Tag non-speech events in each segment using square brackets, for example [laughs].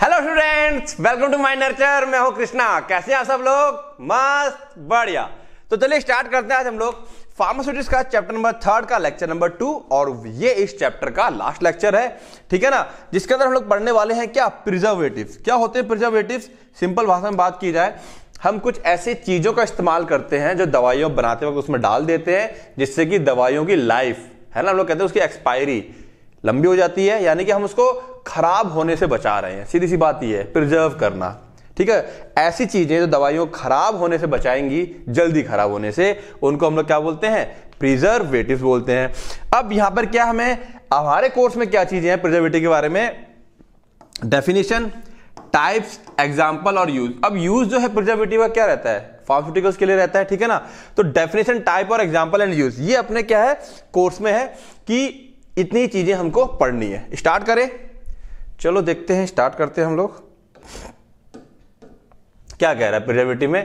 hello students welcome to my nurture मैं हूं कृष्णा कैसे हैं सब लोग मस्त बढ़िया तो चलिए स्टार्ट करते हैं आज हम लोग फार्मास्यूटिक्स का चैप्टर नंबर थर्ड का लेक्चर नंबर टू और ये इस चैप्टर का लास्ट लेक्चर है ठीक है ना जिसके अंदर हम लोग पढ़ने वाले हैं क्या प्रिजर्वेटिव क्या होते हैं प्रिजर्वेटिव सिंपल भाषा में बात की जाए हम कुछ ऐसी चीजों का इस्तेमाल करते हैं जो दवाइयों बनाते वक्त उसमें डाल देते हैं जिससे कि दवाइयों की लाइफ है ना हम लोग कहते हैं उसकी एक्सपायरी लंबी हो जाती है यानी कि हम उसको खराब होने से बचा रहे हैं सीधी सी बात यह है प्रिजर्व करना ठीक है ऐसी चीजें जो दवाइयों खराब होने से बचाएंगी जल्दी खराब होने से उनको हम लोग क्या बोलते हैं प्रिजर्वेटिव बोलते हैं अब यहां पर क्या हमें हमारे कोर्स में क्या चीजें हैं प्रिजर्वेटिव के बारे में डेफिनेशन टाइप्स एग्जाम्पल और यूज अब यूज जो है प्रिजर्वेटिव का क्या रहता है फार्मास्यूटिकल्स के लिए रहता है ठीक है ना तो डेफिनेशन टाइप और एग्जाम्पल एंड यूज ये अपने क्या है कोर्स में है कि इतनी चीज़ें हमको पढ़नी है स्टार्ट करें चलो देखते हैं स्टार्ट करते हैं हम लोग क्या कह रहा है प्रिजर्वेटिव में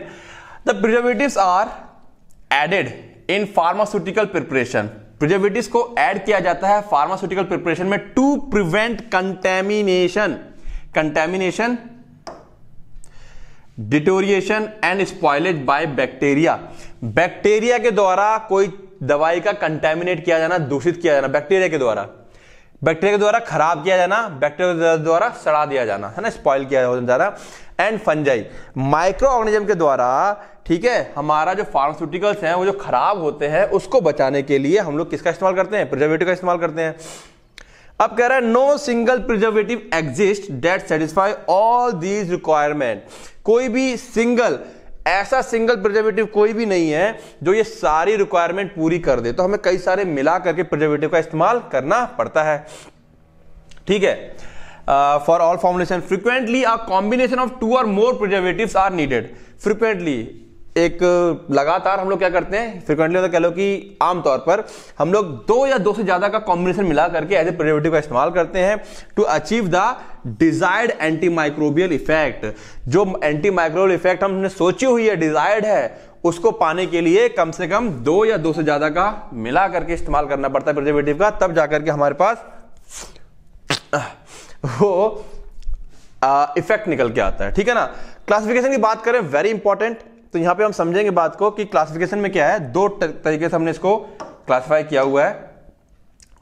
the preservative are added in pharmaceutical preparation preservative को एड किया जाता है फार्मास्यूटिकल प्रिपरेशन में to prevent contamination contamination deterioration and spoilage by bacteria bacteria के द्वारा कोई दवाई का कंटेमिनेट किया जाना दूषित किया जाना बैक्टीरिया के द्वारा बैक्टीरिया के द्वारा खराब किया जाना बैक्टीरिया के द्वारा सड़ा दिया जाना है ना स्पॉइल किया जाना एंड फंजाई माइक्रो ऑर्गेनिज्म के द्वारा ठीक है हमारा जो फार्मास्यूटिकल्स हैं वो जो खराब होते हैं उसको बचाने के लिए हम लोग किसका इस्तेमाल करते हैं प्रिजर्वेटिव का इस्तेमाल करते हैं अब कह रहा है no single preservative exist that satisfy all these requirement कोई भी सिंगल ऐसा सिंगल प्रिजर्वेटिव कोई भी नहीं है जो ये सारी रिक्वायरमेंट पूरी कर दे तो हमें कई सारे मिला करके प्रिजर्वेटिव का इस्तेमाल करना पड़ता है ठीक है for all formulation frequently a combination of two or more preservative are needed frequently एक लगातार हम लोग क्या करते हैं फ्रिक्वेंटली कह लो कि आमतौर पर हम लोग दो या दो से ज्यादा का कॉम्बिनेशन मिला करके एज ए प्रिवेटिव का इस्तेमाल करते हैं to achieve the desired anti microbial effect जो एंटी माइक्रोबियल इफेक्ट हमने सोची हुई है डिजायर्ड है उसको पाने के लिए कम से कम दो या दो से ज्यादा का मिला करके इस्तेमाल करना पड़ता है प्रिजर्वेटिव का तब जाकर के हमारे पास वो इफेक्ट निकल के आता है ठीक है ना क्लासिफिकेशन की बात करें वेरी इंपॉर्टेंट तो यहां पे हम समझेंगे बात को कि क्लासिफिकेशन में क्या है दो तरीके से हमने इसको क्लासिफाई किया हुआ है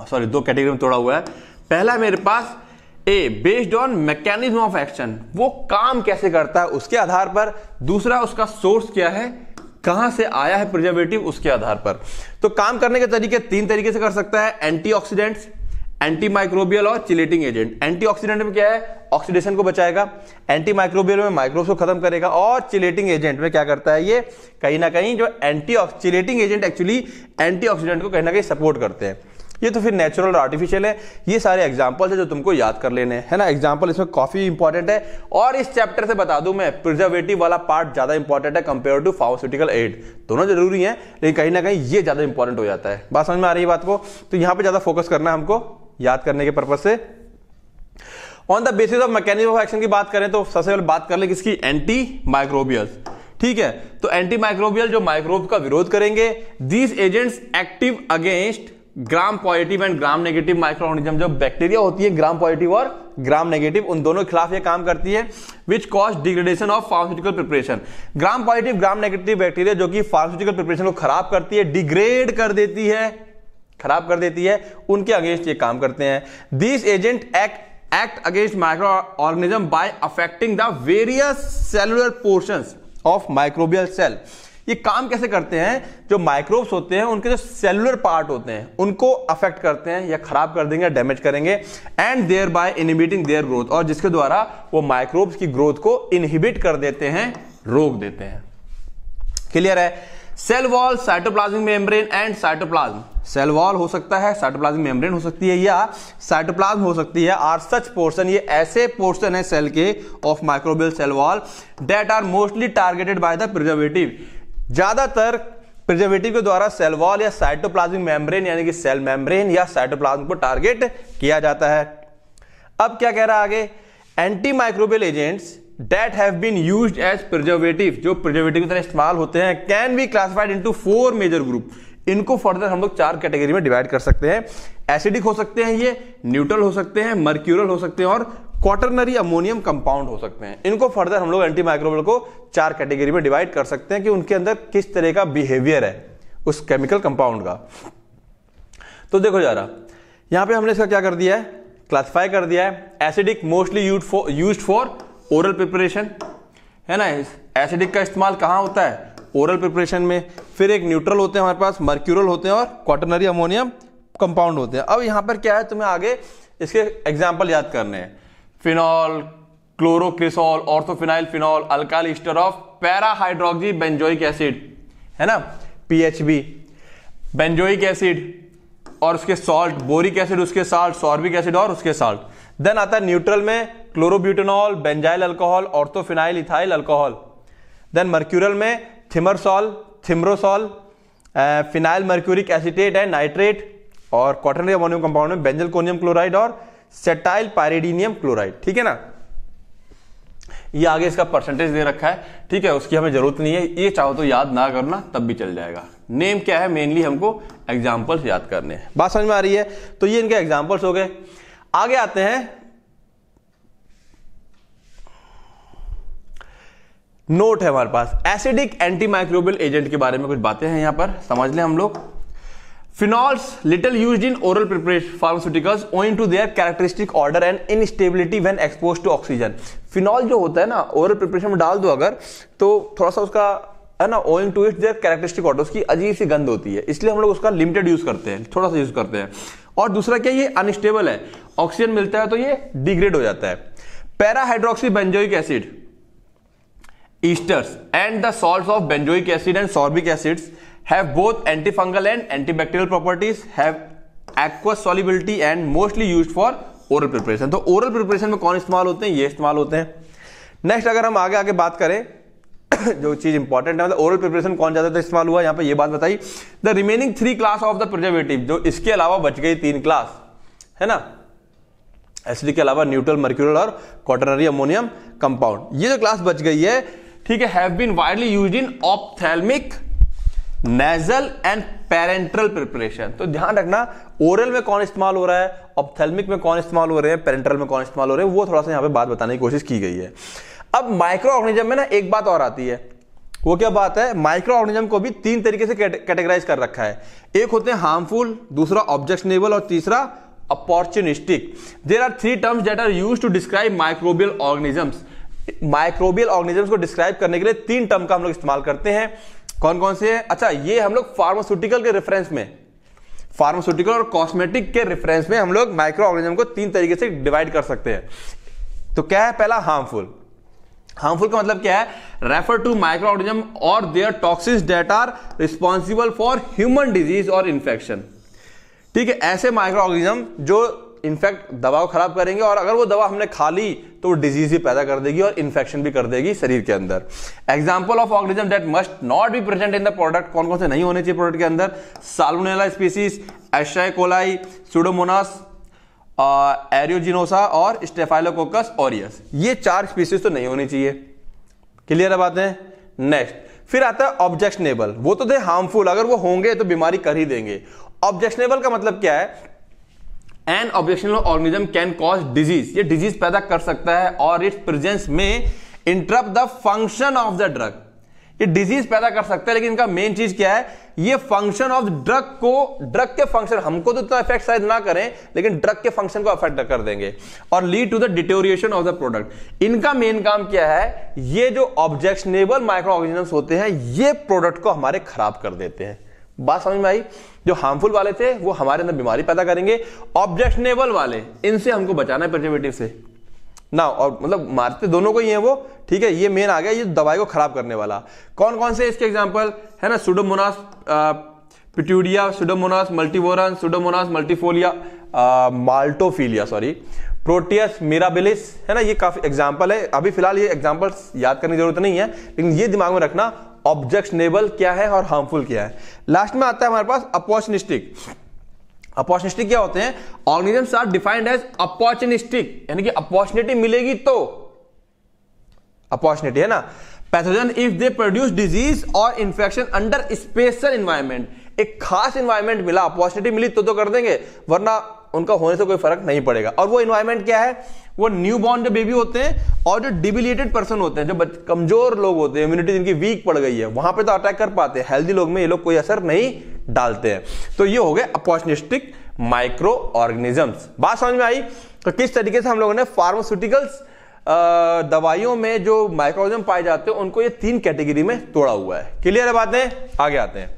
सॉरी दो कैटेगरी में तोड़ा हुआ है पहला मेरे पास A based on mechanism of action वो काम कैसे करता है उसके आधार पर दूसरा उसका सोर्स क्या है कहां से आया है प्रिजर्वेटिव उसके आधार पर तो काम करने के तरीके तीन तरीके से कर सकता है एंटीऑक्सीडेंट्स एंटी माइक्रोबियल और चिलेटिंग एजेंट एंटीऑक्सीडेंट में क्या है ऑक्सीडेशन को बचाएगा एंटी माइक्रोबियल में माइक्रोब्स को खत्म करेगा और चिलेटिंग एजेंट में क्या करता है ये कहीं ना कहीं जो anti chelating agent actually antioxidant को कहीं ना कहीं सपोर्ट करते हैं ये तो फिर नेचुरल और आर्टिफिशियल है ये सारे एग्जाम्पल्स है जो तुमको याद कर लेने हैं ना एग्जाम्पल इसमें काफी इंपॉर्टेंट है और इस चैप्टर से बता दूं मैं प्रिजर्वेटिव वाला पार्ट ज्यादा इंपॉर्टेंट है कंपेयर टू फार्मास्यूटिकल एड दोनों जरूरी है लेकिन कहीं ना कहीं ये ज्यादा इंपॉर्टेंट हो जाता है बात समझ में आ रही है बात को तो यहाँ पे ज्यादा फोकस करना है हमको याद करने के पर्पज से on the basis of mechanism of action की बात करें तो सबसे पहले बात कर ले किसकी एंटी माइक्रोबियल ठीक है तो एंटी माइक्रोबियल जो माइक्रोब का विरोध करेंगे these agents active against gram positive and gram negative micro organism जो बैक्टीरिया होती है ग्राम पॉजिटिव और ग्राम नेगेटिव उन दोनों के खिलाफ ये काम करती है which cause degradation of pharmaceutical preparation gram positive gram negative bacteria जो कि फार्मास्यूटिकल प्रिपरेशन को खराब करती है डिग्रेड कर देती है खराब कर देती है उनके अगेंस्ट ये काम करते हैं this agent act act against micro organism by affecting the various cellular portions of microbial cell ये काम कैसे करते हैं जो माइक्रोब्स होते हैं उनके जो सेलुलर पार्ट होते हैं उनको अफेक्ट करते हैं या खराब कर देंगे डैमेज करेंगे and thereby inhibiting their growth और जिसके द्वारा वो माइक्रोब्स की ग्रोथ को इनहिबिट कर देते हैं रोक देते हैं क्लियर है cell wall cytoplasmic membrane and cytoplasm cell wall हो सकता है साइटोप्लाज्मिक मेम्ब्रेन हो सकती है या साइटोप्लाज्म हो सकती है आर सच पोर्शन ये ऐसे पोर्शन है सेल के of microbial cell wall that are mostly targeted by the preservative ज्यादातर प्रिजर्वेटिव के द्वारा सेल वॉल या साइटोप्लाज्मिक मेम्ब्रेन यानी कि सेल मेम्ब्रेन या साइटोप्लाज्म को टारगेट किया जाता है अब क्या कह रहा है आगे anti microbial agents that have been use as preservative जो प्रिजर्वेटिव की तरह इस्तेमाल होते हैं can be classified into four major group इनको फर्दर हम लोग चार कैटेगरी में डिवाइड कर सकते हैं एसिडिक हो सकते हैं ये न्यूट्रल हो सकते हैं मर्क्यूरल हो सकते हैं और क्वार्टरनरी अमोनियम कंपाउंड हो सकते हैं इनको फर्दर हम लोग एंटी माइक्रोबल को चार कैटेगरी में डिवाइड कर सकते हैं कि उनके अंदर किस तरह का बिहेवियर है उस केमिकल कंपाउंड का तो देखो जा रहा यहां पे हमने इसका क्या कर दिया है क्लासिफाई कर दिया है acidic mostly use for oral preparation है ना एसिडिक का इस्तेमाल कहाँ होता है ओरल प्रिपरेशन में फिर एक न्यूट्रल होते हैं हमारे पास मर्क्यूरल होते हैं और क्वाटनरी अमोनियम कंपाउंड होते हैं अब यहाँ पर क्या है तुम्हें आगे इसके एग्जाम्पल याद करने हैं phenol chlorocresol orthophenyl phenol alkyl ester of parahydroxy benzoic acid है ना बी बेंजोइक एसिड और उसके सॉल्ट बोरिक एसिड उसके साल्ट सॉर्बिक एसिड और उसके साल्ट देन आता है न्यूट्रल में chlorobutanol benzyl alcohol orthophenyl ethyl alcohol then mercurial में thimerosal thimerosal phenyl mercuric acetate and nitrate और कॉटन अमोनियम कंपाउंड में बेंजल कोनियम क्लोराइड और सेटाइल पायरिडीनियम क्लोराइड ठीक है ना ये आगे इसका परसेंटेज दे रखा है ठीक है उसकी हमें जरूरत नहीं है ये चाहो तो याद ना करना तब भी चल जाएगा नेम क्या है मेनली हमको एग्जाम्पल्स याद करने हैं बात समझ में आ रही है तो ये इनके एग्जाम्पल्स हो गए आगे आते हैं नोट है हमारे पास एसिडिक एंटी माइक्रोबियल एजेंट के बारे में कुछ बातें हैं यहां पर समझ लें हम लोग phenols little use in oral preparation pharmaceuticals owing to their characteristic odour and instability when expose to oxygen phenol जो होता है ना ओरल प्रिपरेशन में डाल दो अगर तो थोड़ा सा उसका है ना owing to it their characteristic odour उसकी अजीब सी गंध होती है इसलिए हम लोग उसका लिमिटेड यूज करते हैं थोड़ा सा यूज करते हैं और दूसरा क्या ये अनस्टेबल है ऑक्सीजन मिलता है तो ये डिग्रेड हो जाता है parahydroxy benzoic acid esters and the salts of benzoic acid and sorbic acids have both antifungal and antibacterial properties have aqueous solubility and mostly use for oral preparation तो oral preparation में कौन इस्तेमाल होते हैं ये इस्तेमाल होते हैं नेक्स्ट अगर हम आगे आगे बात करें जो चीज इंपॉर्टेंट है मतलब ओरल प्रिपरेशन कौन ज्यादा इस्तेमाल हुआ यहां पर यह बात बताई the remaining three class of the preservative जो इसके अलावा बच गई तीन क्लास है ना एसिडिक के अलावा न्यूट्रल मर्क्यूरल और क्वाटरनरी अमोनियम कंपाउंड ये जो क्लास बच गई है ठीक है have been widely in nasal and parenteral preparation तो ध्यान रखना ओरल में कौन इस्तेमाल हो रहा है ऑप्थेलमिक में कौन इस्तेमाल हो रहे हैं पेरेंट्रल में कौन इस्तेमाल हो रहे हैं वो थोड़ा सा यहां पे बात बताने की कोशिश की गई है अब माइक्रो ऑर्गेनिज्म में ना एक बात और आती है वो क्या बात है माइक्रो ऑर्गेनिज्म को भी तीन तरीके से कैटेगराइज कर रखा है एक होते हैं हार्मफुल दूसरा ऑब्जेक्शनेबल और तीसरा opportunistic there are three terms that are use to describe microbial organisms microbial organisms को डिस्क्राइब करने के लिए तीन टर्म का हम लोग इस्तेमाल करते हैं कौन कौन से हैं अच्छा ये हम लोग फार्मास्यूटिकल के रेफरेंस में फार्मास्यूटिकल और कॉस्मेटिक के रेफरेंस में हम लोग माइक्रो ऑर्गेनिज्म को तीन तरीके से डिवाइड कर सकते हैं तो क्या है पहला हार्मफुल हार्मफुल का मतलब क्या है रेफर टू माइक्रो ऑर्गेनिज्म और their toxins that are responsible for human disease और इन्फेक्शन ठीक है ऐसे माइक्रो ऑर्गेनिज्म जो इन्फेक्ट दवा को ख़राब करेंगे और अगर वो दवा हमने खा ली तो वो डिजीज ही पैदा कर देगी और इन्फेक्शन भी कर देगी शरीर के अंदर example of organism that must not be present in the product कौन कौन से नहीं होने चाहिए प्रोडक्ट के अंदर Salmonella species Escherichia coli Pseudomonas aeruginosa और स्टेफाइलोकोकस ओरियस ये चार स्पीसीज तो नहीं होनी चाहिए क्लियर है बातें नेक्स्ट फिर आता है ऑब्जेक्शनेबल वो तो थे हार्मफुल अगर वो होंगे तो बीमारी कर ही देंगे ऑब्जेक्शनेबल का मतलब क्या है an objectional organism can cause disease ये डिजीज पैदा कर सकता है और its presence may interrupt the function of the drug ये डिजीज पैदा कर सकता है लेकिन इनका मेन चीज क्या है ये फंक्शन ऑफ ड्रग को ड्रग के फंक्शन हमको तो इतना इफेक्ट शायद ना करें लेकिन ड्रग के फंक्शन को अफेक्ट कर देंगे और lead to the deterioration of the product इनका मेन काम क्या है ये जो ऑब्जेक्शनेबल माइक्रो ऑर्गेनिजम्स होते हैं ये प्रोडक्ट को हमारे खराब कर देते हैं बात समझ में आई जो हार्मफुल वाले थे वो हमारे अंदर बीमारी पैदा करेंगे ऑब्जेक्शनेबल वाले इनसे हमको बचाना है प्रिजर्वेटिव से ना और मतलब मारते दोनों को ही है वो ठीक है ये मेन आ गया ये दवाई को खराब करने वाला कौन कौन से इसके एग्जाम्पल है ना Pseudomonas putida Pseudomonas multivorans Pseudomonas multifolia maltophilia sorry Proteus mirabilis है ना ये काफी एग्जाम्पल है अभी फिलहाल ये एग्जाम्पल्स याद करने की जरूरत नहीं है लेकिन ये दिमाग में रखना ऑब्जेक्शनेबल क्या है और हार्मफुल क्या है लास्ट में आता है हमारे पास अपॉर्चुनिस्टिक अपॉर्चुनिस्टिक क्या होते हैं organisms are defined as opportunistic यानी कि अपॉर्चुनिटी मिलेगी तो अपॉर्चुनिटी है ना pathogen if they produce disease और इंफेक्शन अंडर स्पेशल इन्वायरमेंट एक खास इन्वायरमेंट मिला अपॉर्चुनिटी मिली तो तो कर देंगे वरना उनका होने से कोई फर्क नहीं पड़ेगा और वो इन्वायरमेंट क्या है वो न्यू बॉर्न जो बेबी होते हैं और जो डिबिलेटेड पर्सन होते हैं जो कमजोर लोग होते हैं इम्यूनिटी जिनकी वीक पड़ गई है वहां पे तो अटैक कर पाते हैं हेल्दी लोग में ये लोग कोई असर नहीं डालते हैं तो ये हो गए अपॉर्चुनिस्टिक माइक्रो ऑर्गेनिजम्स बात समझ में आई तो किस तरीके से हम लोगों ने फार्मास्यूटिकल्स दवाइयों में जो माइक्रोजम पाए जाते हैं उनको ये तीन कैटेगरी में तोड़ा हुआ है क्लियर है बातें आगे आते हैं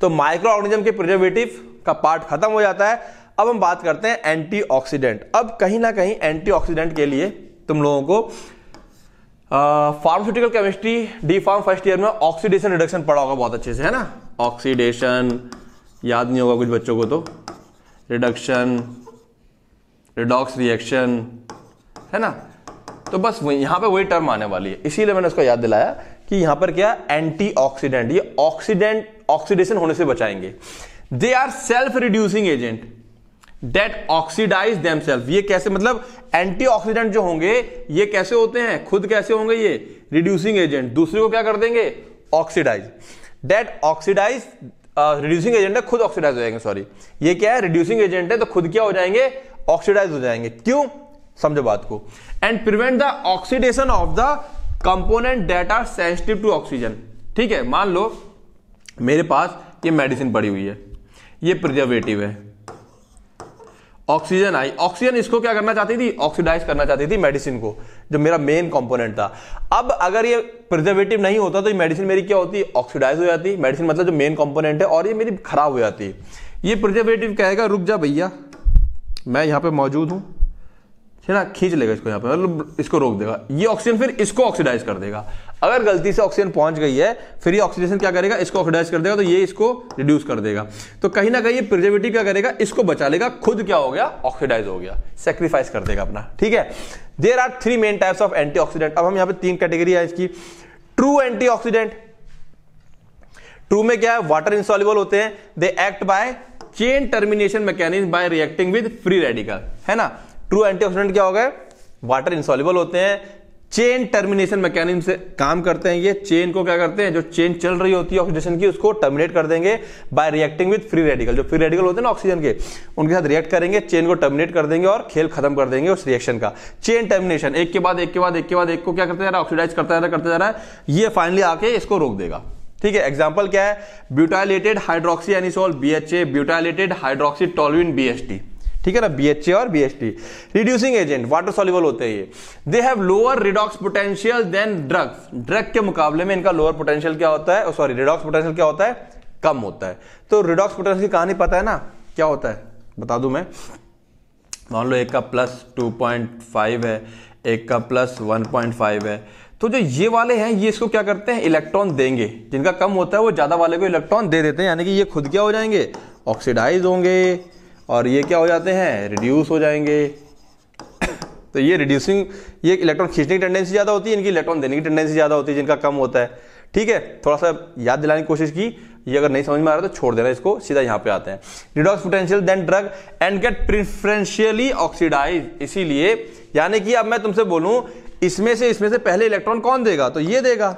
तो माइक्रो ऑर्गेनिज्म के प्रिजर्वेटिव का पार्ट खत्म हो जाता है अब हम बात करते हैं एंटीऑक्सीडेंट अब कहीं ना कहीं एंटीऑक्सीडेंट के लिए तुम लोगों को pharmaceutical chemistry D pharm first year में ऑक्सीडेशन रिडक्शन पढ़ा होगा बहुत अच्छे से है ना ऑक्सीडेशन याद नहीं होगा कुछ बच्चों को तो रिडक्शन रिडॉक्स रिएक्शन है ना तो बस यहां पे वही टर्म आने वाली है इसीलिए मैंने उसको याद दिलाया कि यहां पर क्या एंटीऑक्सीडेंट ये ऑक्सीडेंट ऑक्सीडेशन होने से बचाएंगे they are self reducing agent that oxidize themselves ये कैसे मतलब एंटीऑक्सीडेंट जो होंगे ये कैसे होते हैं खुद कैसे होंगे ये रिड्यूसिंग एजेंट दूसरे को क्या कर देंगे oxidize that oxidize reducing agent है खुद ऑक्सीडाइज हो जाएंगे सॉरी ये क्या है रिड्यूसिंग एजेंट है तो खुद क्या हो जाएंगे ऑक्सीडाइज हो जाएंगे क्यों समझो बात को and prevent the oxidation of the component that are sensitive to oxygen ठीक है मान लो मेरे पास ये मेडिसिन पड़ी हुई है ये प्रिजर्वेटिव है ऑक्सीजन आई ऑक्सीजन इसको क्या करना चाहती थी ऑक्सीडाइज करना चाहती थी मेडिसिन को जो मेरा मेन कंपोनेंट था अब अगर ये प्रिजर्वेटिव नहीं होता तो ये मेडिसिन मेरी क्या होती ऑक्सीडाइज हो जाती मेडिसिन मतलब जो मेन कंपोनेंट है और ये मेरी खराब हो जाती ये प्रिजर्वेटिव कहेगा रुक जा भैया मैं यहाँ पे मौजूद हूँ है ना खींच लेगा इसको यहाँ पे मतलब इसको रोक देगा ये ऑक्सीजन फिर इसको ऑक्सीडाइज कर देगा अगर गलती से ऑक्सीजन पहुंच गई है फिर ये ऑक्सीडेशन क्या करेगा इसको ऑक्सीडाइज कर देगा तो ये इसको रिड्यूस कर देगा तो कहीं ना कहीं ये प्रिजर्वेटिव क्या करेगा इसको बचा लेगा खुद क्या हो गया ऑक्सीडाइज हो गया सेक्रीफाइस कर देगा अपना ठीक है there are three main types of anti अब हम यहाँ पे तीन कैटेगरी है इसकी ट्रू एंटी ट्रू में क्या है वाटर इंसॉल्यूबल होते हैं they act by chain termination mechanism by reacting with free radical है ना ट्रू एंटीऑक्सीडेंट क्या हो गए वाटर इंसॉल्यूबल होते हैं चेन टर्मिनेशन मैकेनिज्म से काम करते हैं ये चेन को क्या करते हैं जो चेन चल रही होती है ऑक्सीडेशन की उसको टर्मिनेट कर देंगे by reacting with free radical जो फ्री रेडिकल होते हैं ना ऑक्सीजन के उनके साथ रिएक्ट करेंगे चेन को टर्मिनेट कर देंगे और खेल खत्म कर देंगे उस रिएक्शन का चेन टर्मिनेशन एक के बाद एक के बाद एक के बाद एक को क्या करते जा रहा है ऑक्सीडाइज करता जा रहा करता जा रहा है ये फाइनली आके इसको रोक देगा ठीक है एग्जाम्पल क्या है butylated hydroxy anisole B H A butylated hydroxy toluene B H T ठीक है ना बीएचए और BHT reducing agent water soluble होते हैं ये they have lower redox potential than drugs drug के मुकाबले में इनका लोअर पोटेंशियल क्या होता है सॉरी रिडॉक्स पोटेंशियल क्या होता है कम होता है तो रिडॉक्स पोटेंशियल की कहानी पता है ना क्या होता है बता दू मैं मान लो एक का प्लस टू पॉइंट फाइव है एक का प्लस वन पॉइंट फाइव है तो जो ये वाले हैं ये इसको क्या करते हैं इलेक्ट्रॉन देंगे जिनका कम होता है वो ज़्यादा वाले को इलेक्ट्रॉन दे देते हैं यानी कि ये खुद क्या हो जाएंगे ऑक्सीडाइज होंगे और ये क्या हो जाते हैं रिड्यूस हो जाएंगे [coughs] तो ये रिड्यूसिंग ये इलेक्ट्रॉन खींचने की टेंडेंसी ज़्यादा होती है इनकी इलेक्ट्रॉन देने की टेंडेंसी ज़्यादा होती है जिनका कम होता है ठीक है थोड़ा सा याद दिलाने की कोशिश की ये अगर नहीं समझ में आ रहा तो छोड़ देना इसको सीधा यहाँ पे आते हैं redox potential than drug and get preferentially oxidize इसीलिए यानी कि अब मैं तुमसे बोलूँ इसमें से इसमें से पहले इलेक्ट्रॉन कौन देगा तो ये देगा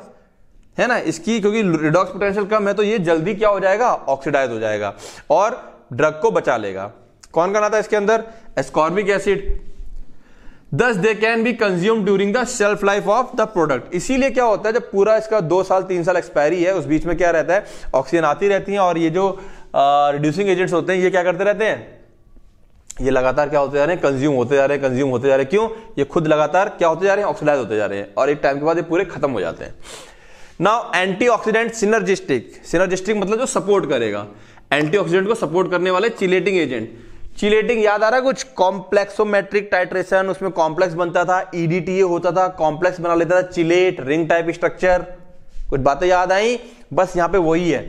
है ना इसकी क्योंकि रिडॉक्स पोटेंशियल कम है तो ये जल्दी क्या हो जाएगा ऑक्सीडाइज हो जाएगा और ड्रग को बचा लेगा कौन कौन आता है इसके अंदर ascorbic acid thus they can be consume during the shelf life of the product इसीलिए क्या होता है जब पूरा इसका दो साल तीन साल एक्सपायरी है उस बीच में क्या रहता है ऑक्सीजन आती रहती है और ये जो रिड्यूसिंग एजेंट्स होते हैं ये क्या करते रहते हैं ये लगातार क्या होते जा रहे हैं कंज्यूम होते जा रहे हैं कंज्यूम होते जा रहे हैं क्यों ये खुद लगातार क्या होते जा रहे हैं ऑक्सीडाइज होते जा रहे हैं और एक टाइम के बाद ये पूरे खत्म हो जाते हैं नाउ एंटीऑक्सीडेंट सिनर्जिस्टिक सिनर्जिस्टिक मतलब जो सपोर्ट करेगा एंटीऑक्सीडेंट को सपोर्ट करने वाले चिलेटिंग एजेंट चिलेटिंग याद आ रहा है कुछ कॉम्प्लेक्सोमेट्रिक टाइट्रेशन उसमें कॉम्प्लेक्स बनता था ईडीटीए e होता था कॉम्प्लेक्स बना लेता था चिलेट रिंग टाइप स्ट्रक्चर कुछ बातें याद आई बस यहाँ पे वही है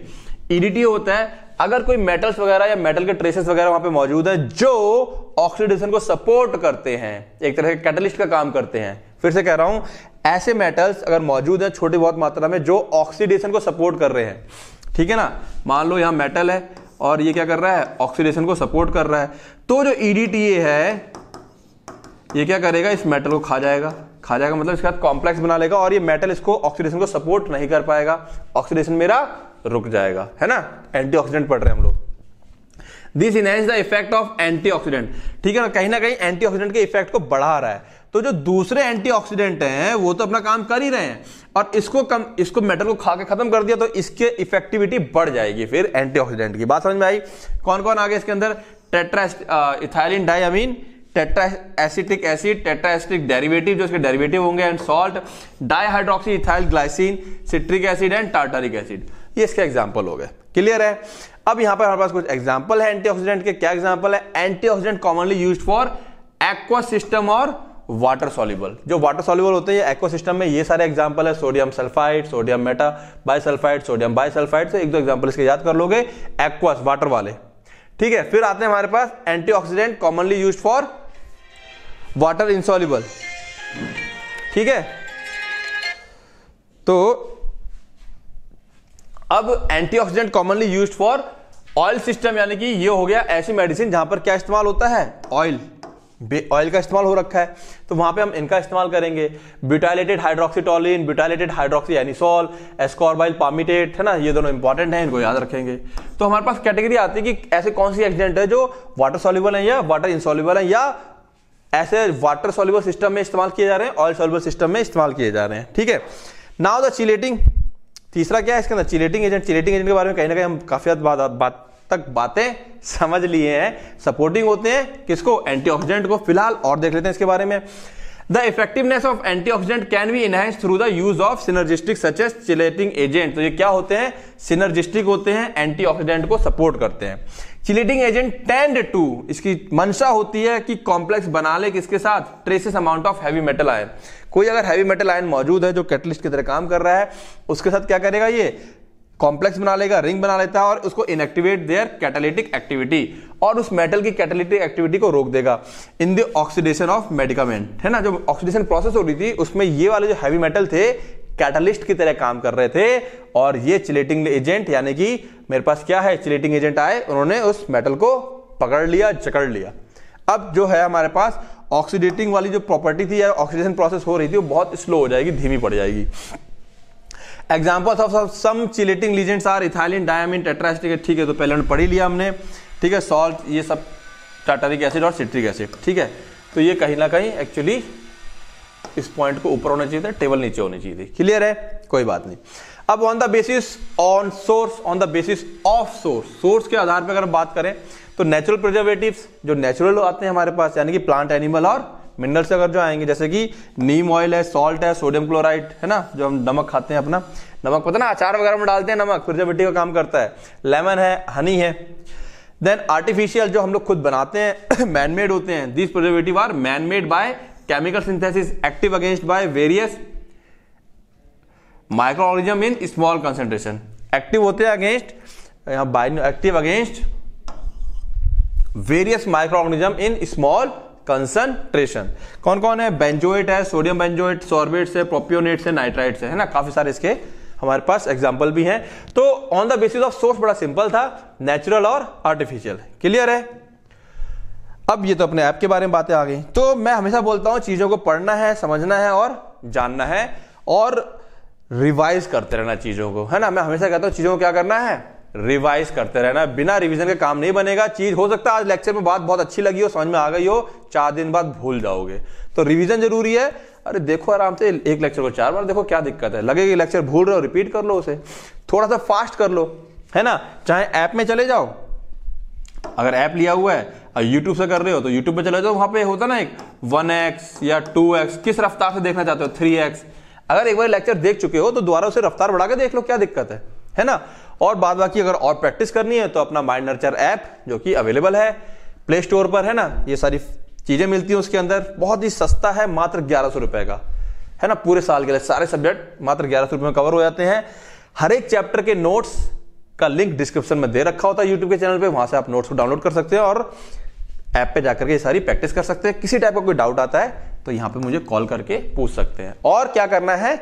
ईडीटीए e होता है अगर कोई मेटल्स वगैरह या मेटल के ट्रेसेस वगैरह वहां पे मौजूद है जो ऑक्सीडेशन को सपोर्ट करते हैं एक तरह के कैटलिस्ट का काम करते हैं फिर से कह रहा हूं ऐसे मेटल्स अगर मौजूद है छोटी बहुत मात्रा में जो ऑक्सीडेशन को सपोर्ट कर रहे हैं ठीक है ना मान लो यहां मेटल है और ये क्या कर रहा है ऑक्सीडेशन को सपोर्ट कर रहा है तो जो ईडीटीए e है ये क्या करेगा इस मेटल को खा जाएगा खा जाएगा मतलब इसके बाद कॉम्प्लेक्स बना लेगा और ये मेटल इसको ऑक्सीडेशन को सपोर्ट नहीं कर पाएगा ऑक्सीडेशन मेरा रुक जाएगा है ना एंटीऑक्सीडेंट पड़ रहे हैं हम लोग this enhance the effect of antioxidant ठीक है ना कहीं ना कहीं एंटीऑक्सीडेंट के इफेक्ट को बढ़ा रहा है तो जो दूसरे एंटीऑक्सीडेंट हैं वो तो अपना काम कर ही रहे हैं और इसको कम इसको मेटल को खा के खत्म कर दिया तो इसके इफेक्टिविटी बढ़ जाएगी फिर एंटीऑक्सीडेंट की बात समझ में आई कौन कौन आ गया इसके अंदर tetra ethylene diamine tetra acetic acid tetra acetic derivative जो इसके डेरिवेटिव होंगे and salt dihydroxy ethyl glycine citric acid and tartaric acid ये इसके एग्जाम्पल हो गए क्लियर है अब यहां पर हमारे पास कुछ एग्जाम्पल है एंटीऑक्सीडेंट के क्या एग्जाम्पल है antioxidant commonly use for aqua system और वाटर सॉल्यूबल जो वाटर सॉल्यूबल होते हैं एक्वा सिस्टम में ये सारे एग्जाम्पल है sodium sulphide sodium meta bisulphide sodium bisulphide से एक दो एग्जाम्पल इसके याद कर लोगे एक्वास वाटर वाले ठीक है फिर आते हैं हमारे पास antioxidant commonly use for water insoluble ठीक है तो अब antioxidant commonly use for oil system यानी कि ये हो गया ऐसी मेडिसिन जहां पर क्या इस्तेमाल होता है ऑयल ऑयल का इस्तेमाल हो रखा है तो वहां पे हम इनका इस्तेमाल करेंगे butylated hydroxytoluene butylated hydroxy anisole ascorbyl palmitate है ना ये दोनों इंपॉर्टेंट हैं इनको याद रखेंगे तो हमारे पास कैटेगरी आती है कि ऐसे कौन सी एक्सीडेंट है जो वाटर सोल्यूबल है या वाटर इंसॉल्यूबल है या ऐसे वाटर सोल्यूबल सिस्टम में इस्तेमाल किए जा रहे हैं ऑयल सोल्यूबल सिस्टम में इस्तेमाल किए जा रहे हैं ठीक है नाउ द चिलेटिंग तीसरा क्या है इसके अंदर चिलेटिंग एजेंट चिलेटिंग एजेंट के बारे में कहीं ना कहीं हम काफी बात, बात तक बातें [laughs] समझ लिए हैं सपोर्टिंग होते हैं किसको एंटीऑक्सीडेंट को फिलहाल और देख लेते हैं इसके बारे में the effectiveness of antioxidant can be enhance through the use of synergistic such as chelating agent तो ये क्या होते हैं सिनर्जिस्टिक होते हैं एंटीऑक्सीडेंट को सपोर्ट करते हैं चिलेटिंग एजेंट टेंड टू इसकी मंशा होती है कि कॉम्प्लेक्स बना ले किसके साथ traces amount of heavy metal ion कोई अगर हैवी मेटल आयन मौजूद है जो कैटलिस्ट की तरह काम कर रहा है उसके साथ क्या करेगा ये कॉम्प्लेक्स बना लेगा रिंग बना लेता है और उसको इनएक्टिवेट देयर कैटालिटिक एक्टिविटी और उस मेटल की कैटालिटिक एक्टिविटी को रोक देगा in the oxidation of medicament है ना जो ऑक्सीडेशन प्रोसेस हो रही थी उसमें ये वाले जो हैवी मेटल थे कैटलिस्ट की तरह काम कर रहे थे और ये चिलेटिंग एजेंट यानी कि मेरे पास क्या है चिलेटिंग एजेंट आए उन्होंने उस मेटल को पकड़ लिया जकड़ लिया अब जो है हमारे पास ऑक्सीडेटिंग वाली जो प्रॉपर्टी थी या ऑक्सीडेशन प्रोसेस हो रही थी वो बहुत स्लो हो जाएगी धीमी पड़ जाएगी examples of some chelating ligands are ethylene diamine tetraacetic ठीक है तो पहले पढ़ ही लिया हमने ठीक है सॉल्ट ये सब टाटरिक एसिड और सिट्रिक एसिड ठीक है तो ये कहीं ना कहीं एक्चुअली इस पॉइंट को ऊपर होना चाहिए था टेबल नीचे होनी चाहिए थी क्लियर है कोई बात नहीं अब on the basis on source on the basis of source source के आधार पर अगर बात करें तो नेचुरल प्रिजर्वेटिव जो नेचुरल आते हैं हमारे पास यानी कि प्लांट एनिमल और मिनरल्स अगर जो आएंगे जैसे कि नीम ऑयल है सॉल्ट है सोडियम क्लोराइड है ना जो हम नमक खाते हैं अपना नमक पता ना अचार वगैरह में डालते हैं नमक प्रिजर्वेटिव का काम करता है लेमन है हनी है देन आर्टिफिशियल जो हम लोग खुद बनाते हैं मैनमेड [coughs] होते हैं this preservative are manmade by synthesis active against by various micro organism in small concentration active होते हैं against active against various organism in small concentration कौन कौन है बेंजोइट है सोडियम बेंजोइट सॉर्बेट्स है प्रोपियोनेट है नाइट्राइट है ना काफी सारे इसके हमारे पास एग्जाम्पल भी हैं तो on the basis of source बड़ा सिंपल था नेचुरल और आर्टिफिशियल क्लियर है अब ये तो अपने ऐप के बारे में बातें आ गई तो मैं हमेशा बोलता हूं चीज़ों को पढ़ना है समझना है और जानना है और रिवाइज करते रहना चीज़ों को है ना मैं हमेशा कहता हूं चीज़ों को क्या करना है रिवाइज करते रहना बिना रिवीजन के काम नहीं बनेगा चीज हो सकता है आज लेक्चर में बात बहुत अच्छी लगी हो समझ में आ गई हो चार दिन बाद भूल जाओगे तो रिवीजन जरूरी है अरे देखो आराम से एक लेक्चर को चार बार देखो क्या दिक्कत है लगेगी लेक्चर भूल रहे हो रिपीट कर लो उसे थोड़ा सा फास्ट कर लो है ना चाहे ऐप में चले जाओ अगर ऐप लिया हुआ है और यूट्यूब से कर रहे हो तो यूट्यूब पे चले जाओ वहां पे होता ना एक वन एक्स या टू एक्स किस रफ्तार से देखना चाहते हो थ्री एक्स अगर एक बार लेक्चर देख चुके हो तो दोबारा उसे रफ्तार बढ़ा के देख लो क्या दिक्कत है है ना और बाद बाकी अगर और प्रैक्टिस करनी है तो अपना माइंड नर्चर ऐप जो कि अवेलेबल है प्ले स्टोर पर है ना ये सारी चीजें मिलती हैं उसके अंदर बहुत ही सस्ता है मात्र ग्यारह सौ रुपए का है ना पूरे साल के लिए सारे सब्जेक्ट मात्र ग्यारह सौ रुपए में कवर हो जाते हैं हर एक चैप्टर के नोट्स का लिंक डिस्क्रिप्शन में दे रखा होता है यूट्यूब के चैनल पे वहां से आप नोट्स को डाउनलोड कर सकते हैं और ऐप पे जाकर के सारी प्रैक्टिस कर सकते हैं किसी टाइप का कोई डाउट आता है तो यहां पे मुझे कॉल करके पूछ सकते हैं और क्या करना है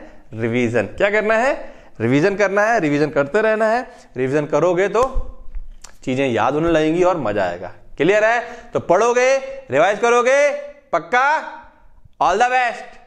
रिवीजन क्या करना है रिवीजन करना है रिवीजन करते रहना है रिवीजन करोगे तो चीजें याद होने लगेंगी और मजा आएगा क्लियर है तो पढ़ोगे रिवाइज करोगे पक्का ऑल द बेस्ट